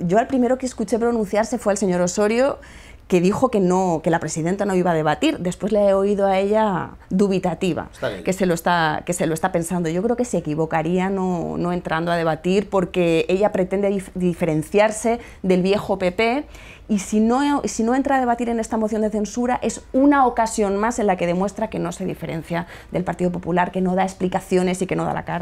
yo al primero que escuché pronunciarse fue el señor Osorio, que dijo que no, que la presidenta no iba a debatir. Después le he oído a ella dubitativa, que se, lo está, que se lo está pensando. Yo creo que se equivocaría no, entrando a debatir porque ella pretende diferenciarse del viejo PP y si no, si no entra a debatir en esta moción de censura es una ocasión más en la que demuestra que no se diferencia del Partido Popular, que no da explicaciones y que no da la cara.